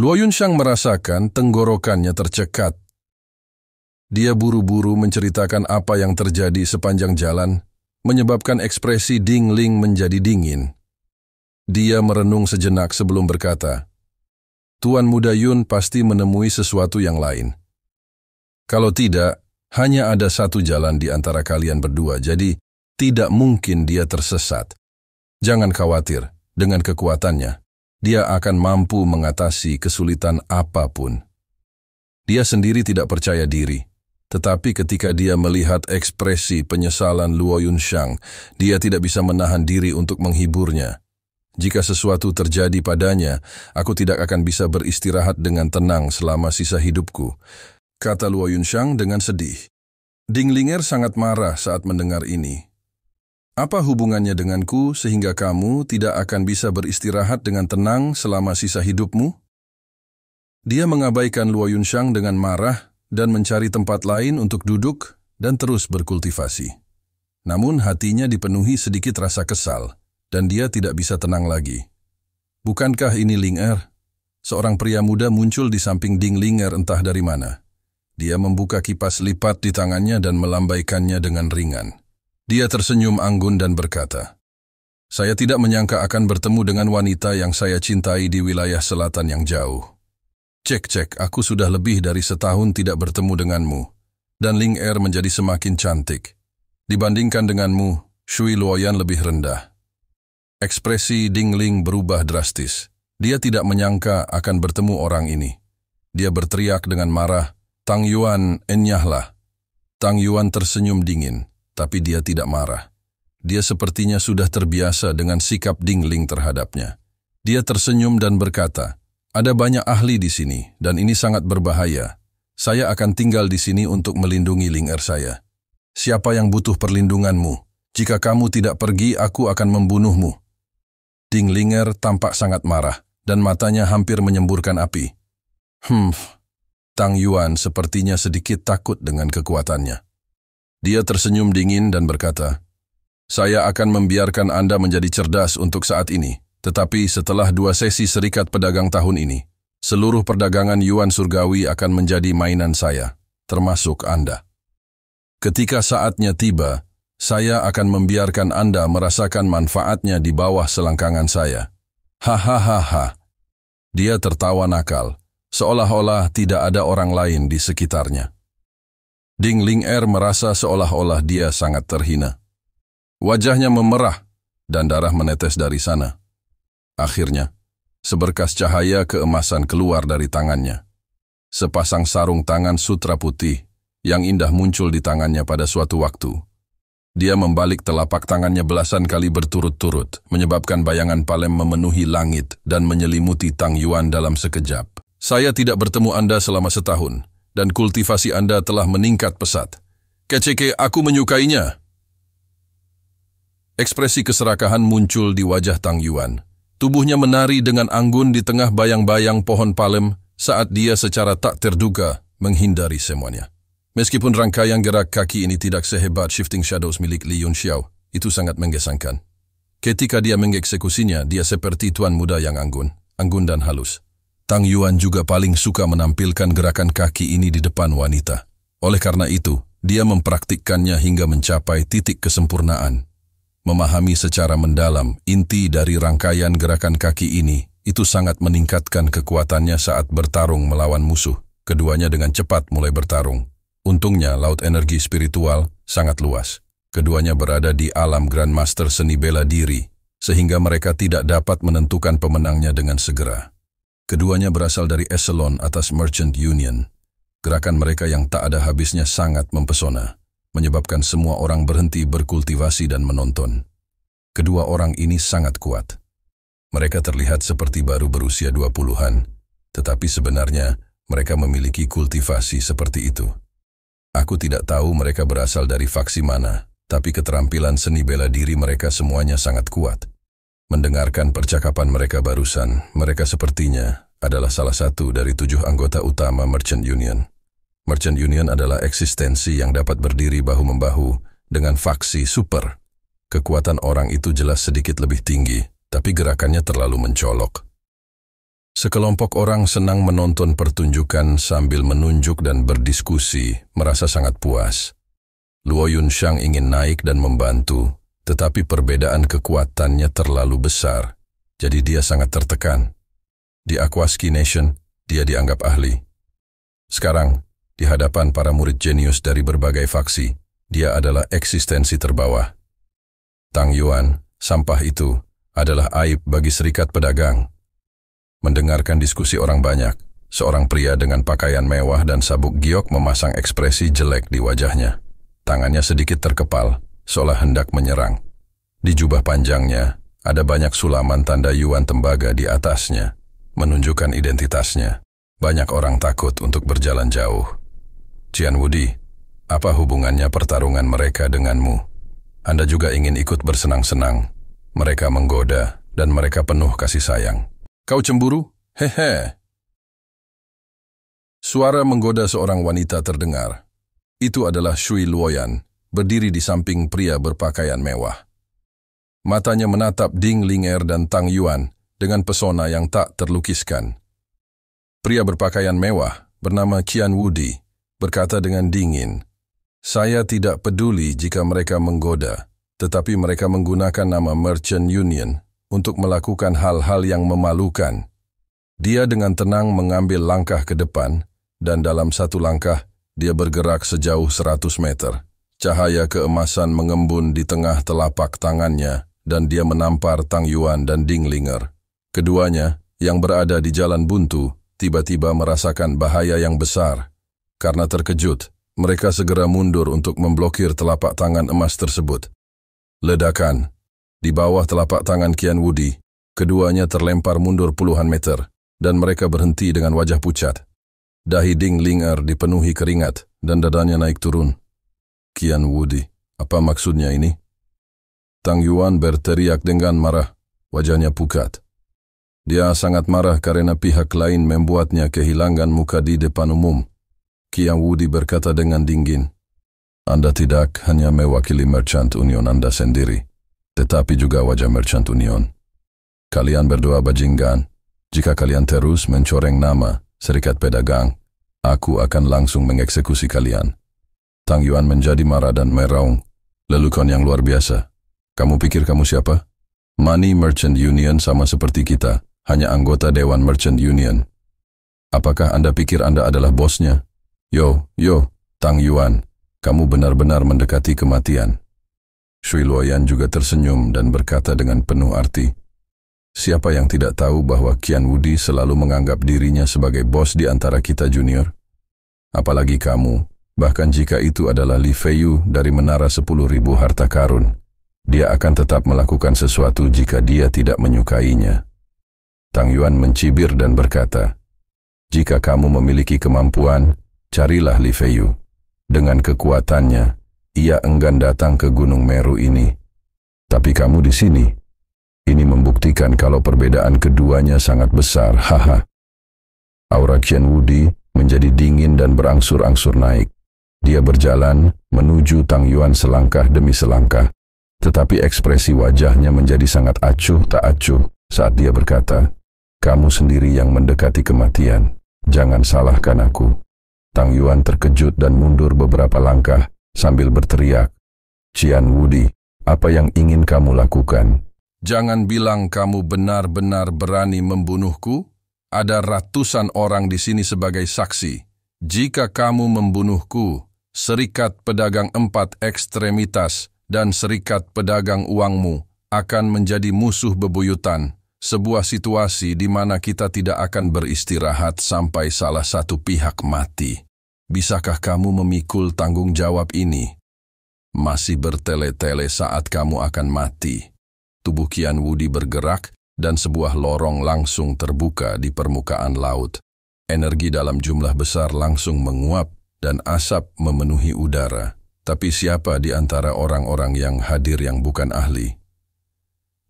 Luo Yunshang merasakan tenggorokannya tercekat. Dia buru-buru menceritakan apa yang terjadi sepanjang jalan, menyebabkan ekspresi Ding Ling menjadi dingin. Dia merenung sejenak sebelum berkata, Tuan Muda Yun pasti menemui sesuatu yang lain. Kalau tidak, hanya ada satu jalan di antara kalian berdua, jadi tidak mungkin dia tersesat. Jangan khawatir dengan kekuatannya dia akan mampu mengatasi kesulitan apapun. Dia sendiri tidak percaya diri, tetapi ketika dia melihat ekspresi penyesalan Luo Yunshang, dia tidak bisa menahan diri untuk menghiburnya. Jika sesuatu terjadi padanya, aku tidak akan bisa beristirahat dengan tenang selama sisa hidupku, kata Luo Yunshang dengan sedih. Ding Ling'er sangat marah saat mendengar ini. Apa hubungannya denganku sehingga kamu tidak akan bisa beristirahat dengan tenang selama sisa hidupmu? Dia mengabaikan Luo Yunshang dengan marah dan mencari tempat lain untuk duduk dan terus berkultivasi. Namun hatinya dipenuhi sedikit rasa kesal dan dia tidak bisa tenang lagi. Bukankah ini Ling Er? Seorang pria muda muncul di samping Ding Ling Er entah dari mana. Dia membuka kipas lipat di tangannya dan melambaikannya dengan ringan. Dia tersenyum anggun dan berkata, Saya tidak menyangka akan bertemu dengan wanita yang saya cintai di wilayah selatan yang jauh. Cek-cek, aku sudah lebih dari setahun tidak bertemu denganmu, dan Ling Er menjadi semakin cantik. Dibandingkan denganmu, Shui Luoyan lebih rendah. Ekspresi Ding Ling berubah drastis. Dia tidak menyangka akan bertemu orang ini. Dia berteriak dengan marah, Tang Yuan, enyahlah. Tang Yuan tersenyum dingin tapi dia tidak marah. Dia sepertinya sudah terbiasa dengan sikap Dingling terhadapnya. Dia tersenyum dan berkata, ada banyak ahli di sini dan ini sangat berbahaya. Saya akan tinggal di sini untuk melindungi Linger saya. Siapa yang butuh perlindunganmu? Jika kamu tidak pergi, aku akan membunuhmu. Ding Dinglinger tampak sangat marah dan matanya hampir menyemburkan api. Hmm, Tang Yuan sepertinya sedikit takut dengan kekuatannya. Dia tersenyum dingin dan berkata, Saya akan membiarkan Anda menjadi cerdas untuk saat ini, tetapi setelah dua sesi serikat pedagang tahun ini, seluruh perdagangan Yuan Surgawi akan menjadi mainan saya, termasuk Anda. Ketika saatnya tiba, saya akan membiarkan Anda merasakan manfaatnya di bawah selangkangan saya. Hahaha. Dia tertawa nakal, seolah-olah tidak ada orang lain di sekitarnya. Ding Ling Er merasa seolah-olah dia sangat terhina. Wajahnya memerah dan darah menetes dari sana. Akhirnya, seberkas cahaya keemasan keluar dari tangannya. Sepasang sarung tangan sutra putih yang indah muncul di tangannya pada suatu waktu. Dia membalik telapak tangannya belasan kali berturut-turut, menyebabkan bayangan Palem memenuhi langit dan menyelimuti Tang Yuan dalam sekejap. Saya tidak bertemu Anda selama setahun, dan kultivasi Anda telah meningkat pesat. Keceke, aku menyukainya. Ekspresi keserakahan muncul di wajah Tang Yuan. Tubuhnya menari dengan anggun di tengah bayang-bayang pohon palem saat dia secara tak terduga menghindari semuanya. Meskipun rangkaian gerak kaki ini tidak sehebat Shifting Shadows milik Li Xiao, itu sangat menggesangkan. Ketika dia mengeksekusinya, dia seperti tuan muda yang anggun, anggun dan halus. Tang Yuan juga paling suka menampilkan gerakan kaki ini di depan wanita. Oleh karena itu, dia mempraktikkannya hingga mencapai titik kesempurnaan. Memahami secara mendalam inti dari rangkaian gerakan kaki ini, itu sangat meningkatkan kekuatannya saat bertarung melawan musuh. Keduanya dengan cepat mulai bertarung. Untungnya laut energi spiritual sangat luas. Keduanya berada di alam Grandmaster seni bela diri, sehingga mereka tidak dapat menentukan pemenangnya dengan segera. Keduanya berasal dari eselon atas Merchant Union. Gerakan mereka yang tak ada habisnya sangat mempesona, menyebabkan semua orang berhenti berkultivasi dan menonton. Kedua orang ini sangat kuat. Mereka terlihat seperti baru berusia 20-an, tetapi sebenarnya mereka memiliki kultivasi seperti itu. Aku tidak tahu mereka berasal dari faksi mana, tapi keterampilan seni bela diri mereka semuanya sangat kuat. Mendengarkan percakapan mereka barusan, mereka sepertinya adalah salah satu dari tujuh anggota utama Merchant Union. Merchant Union adalah eksistensi yang dapat berdiri bahu-membahu dengan faksi super. Kekuatan orang itu jelas sedikit lebih tinggi, tapi gerakannya terlalu mencolok. Sekelompok orang senang menonton pertunjukan sambil menunjuk dan berdiskusi, merasa sangat puas. Luo Yunshang ingin naik dan membantu, tetapi perbedaan kekuatannya terlalu besar, jadi dia sangat tertekan. Di Aquaski Nation, dia dianggap ahli. Sekarang, di hadapan para murid jenius dari berbagai faksi, dia adalah eksistensi terbawah. Tang Yuan, sampah itu, adalah aib bagi serikat pedagang. Mendengarkan diskusi orang banyak, seorang pria dengan pakaian mewah dan sabuk giok memasang ekspresi jelek di wajahnya. Tangannya sedikit terkepal, seolah hendak menyerang. Di jubah panjangnya, ada banyak sulaman tanda yuan tembaga di atasnya, menunjukkan identitasnya. Banyak orang takut untuk berjalan jauh. Cian Wudi, apa hubungannya pertarungan mereka denganmu? Anda juga ingin ikut bersenang-senang. Mereka menggoda, dan mereka penuh kasih sayang. Kau cemburu? Hehe. Suara menggoda seorang wanita terdengar. Itu adalah Shui Luoyan, berdiri di samping pria berpakaian mewah. Matanya menatap Ding Linger dan Tang Yuan dengan pesona yang tak terlukiskan. Pria berpakaian mewah bernama Qian Wudi berkata dengan dingin, Saya tidak peduli jika mereka menggoda, tetapi mereka menggunakan nama Merchant Union untuk melakukan hal-hal yang memalukan. Dia dengan tenang mengambil langkah ke depan, dan dalam satu langkah, dia bergerak sejauh 100 meter. Cahaya keemasan mengembun di tengah telapak tangannya, dan dia menampar Tang Yuan dan Ding Ling'er, Keduanya, yang berada di jalan buntu, tiba-tiba merasakan bahaya yang besar. Karena terkejut, mereka segera mundur untuk memblokir telapak tangan emas tersebut. Ledakan. Di bawah telapak tangan Kian Wudi, keduanya terlempar mundur puluhan meter, dan mereka berhenti dengan wajah pucat. Dahi Ding Ling'er dipenuhi keringat, dan dadanya naik turun. Kian Wudi, apa maksudnya ini? Tang Yuan berteriak dengan marah, wajahnya pukat. Dia sangat marah karena pihak lain membuatnya kehilangan muka di depan umum. Kian Wudi berkata dengan dingin, Anda tidak hanya mewakili Merchant Union Anda sendiri, tetapi juga wajah Merchant Union. Kalian berdoa bajingan. Jika kalian terus mencoreng nama Serikat Pedagang, aku akan langsung mengeksekusi kalian. Tang Yuan menjadi marah dan meraung. Lelukon yang luar biasa. Kamu pikir kamu siapa? Money Merchant Union sama seperti kita, hanya anggota Dewan Merchant Union. Apakah Anda pikir Anda adalah bosnya? Yo, yo, Tang Yuan, kamu benar-benar mendekati kematian. Shui Luoyan juga tersenyum dan berkata dengan penuh arti, Siapa yang tidak tahu bahwa Kian Wudi selalu menganggap dirinya sebagai bos di antara kita junior? Apalagi kamu, bahkan jika itu adalah Li Feiyu dari menara 10.000 harta karun, dia akan tetap melakukan sesuatu jika dia tidak menyukainya. Tang Yuan mencibir dan berkata, Jika kamu memiliki kemampuan, carilah Li Feiyu. Dengan kekuatannya, ia enggan datang ke Gunung Meru ini. Tapi kamu di sini. Ini membuktikan kalau perbedaan keduanya sangat besar, haha. Aura Qian Wudi menjadi dingin dan berangsur-angsur naik. Dia berjalan menuju Tang Yuan selangkah demi selangkah, tetapi ekspresi wajahnya menjadi sangat acuh tak acuh saat dia berkata, Kamu sendiri yang mendekati kematian, jangan salahkan aku. Tang Yuan terkejut dan mundur beberapa langkah sambil berteriak, Cian Wudi, apa yang ingin kamu lakukan? Jangan bilang kamu benar-benar berani membunuhku. Ada ratusan orang di sini sebagai saksi. Jika kamu membunuhku, Serikat Pedagang Empat Ekstremitas dan Serikat Pedagang Uangmu akan menjadi musuh bebuyutan, sebuah situasi di mana kita tidak akan beristirahat sampai salah satu pihak mati. Bisakah kamu memikul tanggung jawab ini? Masih bertele-tele saat kamu akan mati. Tubuh Kian Wudi bergerak dan sebuah lorong langsung terbuka di permukaan laut. Energi dalam jumlah besar langsung menguap dan asap memenuhi udara, tapi siapa di antara orang-orang yang hadir yang bukan ahli?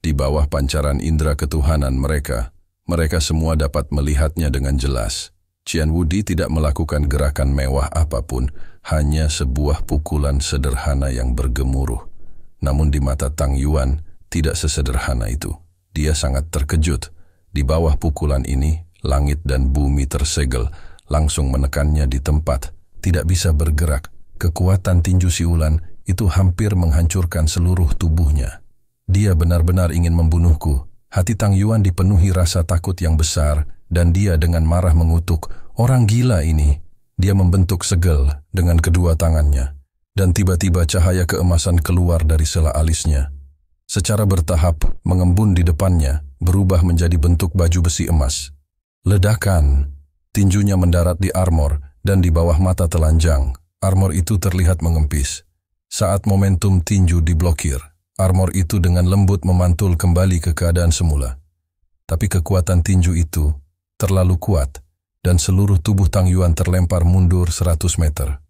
Di bawah pancaran indera ketuhanan mereka, mereka semua dapat melihatnya dengan jelas. Cian Wudi tidak melakukan gerakan mewah apapun, hanya sebuah pukulan sederhana yang bergemuruh. Namun di mata Tang Yuan, tidak sesederhana itu. Dia sangat terkejut. Di bawah pukulan ini, langit dan bumi tersegel, langsung menekannya di tempat tidak bisa bergerak, kekuatan tinju siulan itu hampir menghancurkan seluruh tubuhnya. Dia benar-benar ingin membunuhku. Hati Tang Yuan dipenuhi rasa takut yang besar dan dia dengan marah mengutuk, orang gila ini. Dia membentuk segel dengan kedua tangannya dan tiba-tiba cahaya keemasan keluar dari sela alisnya. Secara bertahap, mengembun di depannya, berubah menjadi bentuk baju besi emas. Ledakan, tinjunya mendarat di armor dan di bawah mata telanjang, armor itu terlihat mengempis. Saat momentum tinju diblokir, armor itu dengan lembut memantul kembali ke keadaan semula. Tapi kekuatan tinju itu terlalu kuat, dan seluruh tubuh Tang Yuan terlempar mundur 100 meter.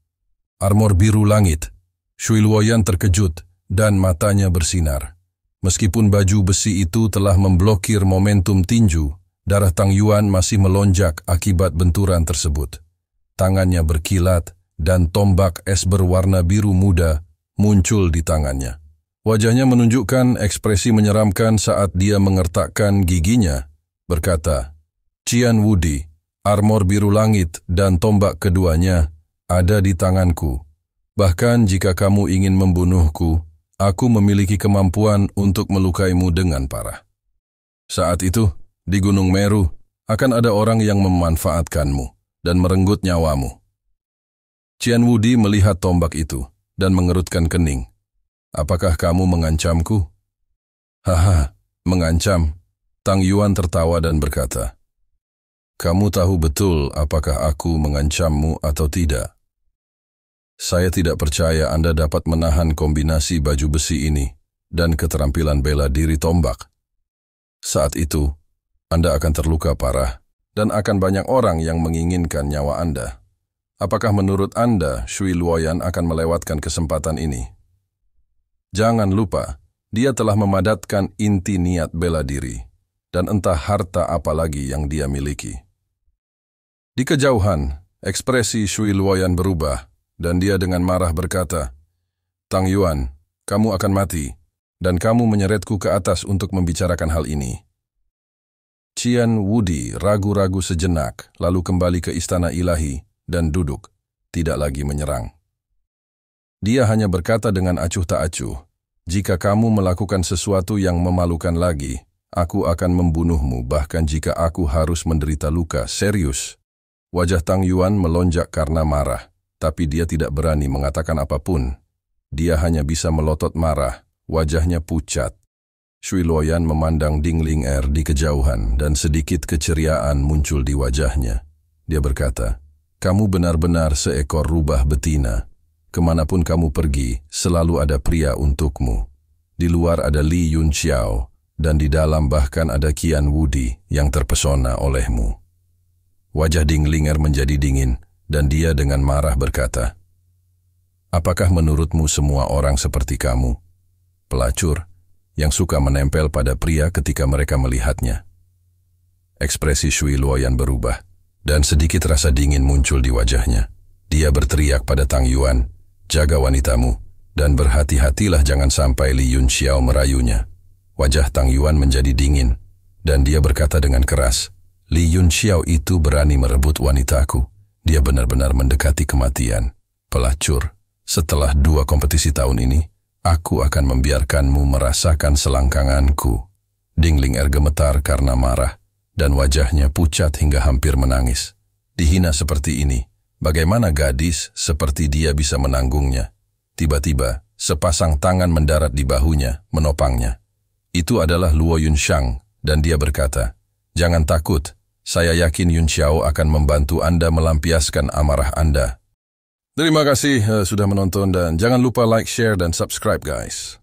Armor biru langit, Shui Luoyan terkejut dan matanya bersinar. Meskipun baju besi itu telah memblokir momentum tinju, darah Tang Yuan masih melonjak akibat benturan tersebut tangannya berkilat, dan tombak es berwarna biru muda muncul di tangannya. Wajahnya menunjukkan ekspresi menyeramkan saat dia mengertakkan giginya, berkata, Cian Wudi, armor biru langit dan tombak keduanya ada di tanganku. Bahkan jika kamu ingin membunuhku, aku memiliki kemampuan untuk melukaimu dengan parah. Saat itu, di Gunung Meru, akan ada orang yang memanfaatkanmu dan merenggut nyawamu. Cian Wudi melihat tombak itu dan mengerutkan kening. Apakah kamu mengancamku? Haha, mengancam. Tang Yuan tertawa dan berkata, Kamu tahu betul apakah aku mengancammu atau tidak. Saya tidak percaya Anda dapat menahan kombinasi baju besi ini dan keterampilan bela diri tombak. Saat itu, Anda akan terluka parah dan akan banyak orang yang menginginkan nyawa Anda. Apakah menurut Anda Shui Luoyan akan melewatkan kesempatan ini? Jangan lupa, dia telah memadatkan inti niat bela diri, dan entah harta apa lagi yang dia miliki. Di kejauhan, ekspresi Shui Luoyan berubah, dan dia dengan marah berkata, Tang Yuan, kamu akan mati, dan kamu menyeretku ke atas untuk membicarakan hal ini. Cian Wudi ragu-ragu sejenak, lalu kembali ke istana ilahi dan duduk, tidak lagi menyerang. Dia hanya berkata dengan acuh tak acuh, jika kamu melakukan sesuatu yang memalukan lagi, aku akan membunuhmu bahkan jika aku harus menderita luka serius. Wajah Tang Yuan melonjak karena marah, tapi dia tidak berani mengatakan apapun. Dia hanya bisa melotot marah, wajahnya pucat. Shui Loyan memandang Dingling Er di kejauhan dan sedikit keceriaan muncul di wajahnya. Dia berkata, kamu benar-benar seekor rubah betina. Kemanapun kamu pergi, selalu ada pria untukmu. Di luar ada Li Yun Xiao, dan di dalam bahkan ada Kian Wudi yang terpesona olehmu. Wajah Ding Er menjadi dingin, dan dia dengan marah berkata, Apakah menurutmu semua orang seperti kamu? Pelacur, yang suka menempel pada pria ketika mereka melihatnya. Ekspresi Shui Luoyan berubah, dan sedikit rasa dingin muncul di wajahnya. Dia berteriak pada Tang Yuan, jaga wanitamu, dan berhati-hatilah jangan sampai Li Yun Xiao merayunya. Wajah Tang Yuan menjadi dingin, dan dia berkata dengan keras, Li Yun Xiao itu berani merebut wanitaku. Dia benar-benar mendekati kematian. Pelacur, setelah dua kompetisi tahun ini, Aku akan membiarkanmu merasakan selangkanganku. Dingling Er gemetar karena marah, dan wajahnya pucat hingga hampir menangis. Dihina seperti ini, bagaimana gadis seperti dia bisa menanggungnya? Tiba-tiba, sepasang tangan mendarat di bahunya, menopangnya. Itu adalah Luo Yunshang, dan dia berkata, Jangan takut, saya yakin Yun Xiao akan membantu Anda melampiaskan amarah Anda Terima kasih eh, sudah menonton dan jangan lupa like, share, dan subscribe guys.